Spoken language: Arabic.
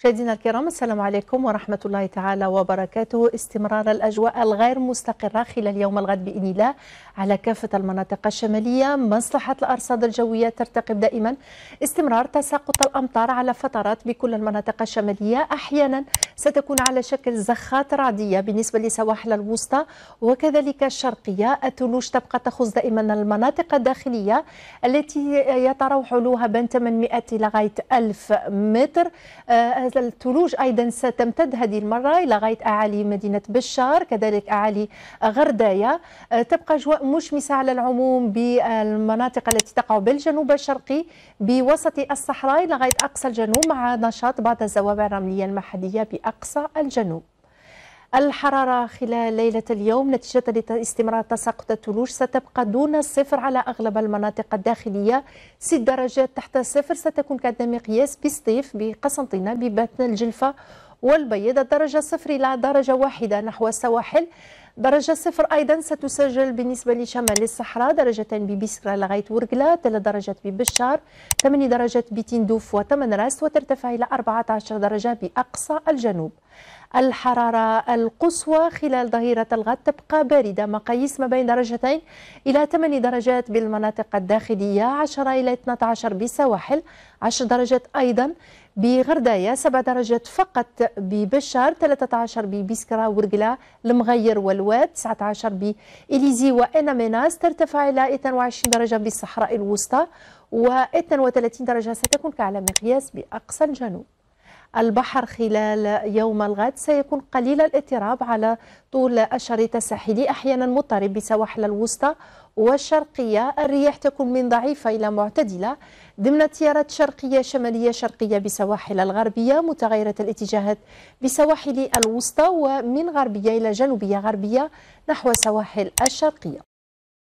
مشاهدينا الكرام السلام عليكم ورحمة الله تعالى وبركاته استمرار الأجواء الغير مستقرة خلال يوم الغد بإذن الله على كافة المناطق الشمالية مصلحة الأرصاد الجوية ترتقب دائما استمرار تساقط الأمطار على فترات بكل المناطق الشمالية أحيانا ستكون على شكل زخات رعدية بالنسبة لسواحل الوسطى وكذلك الشرقية الثلوج تبقى تخص دائما المناطق الداخلية التي يتراوح علوها بين 800 إلى غاية 1000 متر آه، هذا الثلوج أيضا ستمتد هذه المرة لغاية أعالي مدينة بشار كذلك أعالي غرداية أه، تبقى أجواء مشمسة على العموم بالمناطق التي تقع بالجنوب الشرقي بوسط الصحراء لغاية أقصى الجنوب مع نشاط بعض الزوابع الرملية المحلية بأقصى الجنوب الحرارة خلال ليلة اليوم نتيجة لاستمرار تساقط الثلوج ستبقى دون الصفر على أغلب المناطق الداخلية ست درجات تحت الصفر ستكون كعدة مقياس بسطيف بقسنطينة بباتنا الجلفة والبيض الدرجة صفر إلى درجة واحدة نحو السواحل درجة صفر أيضا ستسجل بالنسبة لشمال الصحراء درجتين ببسرة لغاية ورقلة ثلاث درجات ببشار 8 درجات بتندوف راس وترتفع إلى 14 درجة بأقصى الجنوب الحرارة القصوى خلال ظهيرة الغد تبقى باردة مقاييس ما بين درجتين إلى 8 درجات بالمناطق الداخلية 10 إلى 12 بسواحل 10 درجات أيضا بغرداية 7 درجات فقط ببشار 13 ببسكرا ورقلا المغير والواد 19 بإليزي وإناميناس ترتفع إلى 22 درجة بالصحراء الوسطى و 32 درجة ستكون كعلى مقياس بأقصى الجنوب البحر خلال يوم الغد سيكون قليل الاضطراب على طول الشريط الساحلي أحيانا مضطرب بسواحل الوسطى والشرقية الرياح تكون من ضعيفة إلى معتدلة ضمن تيارات شرقية شمالية شرقية بسواحل الغربية متغيرة الاتجاهات بسواحل الوسطى ومن غربية إلى جنوبية غربية نحو سواحل الشرقية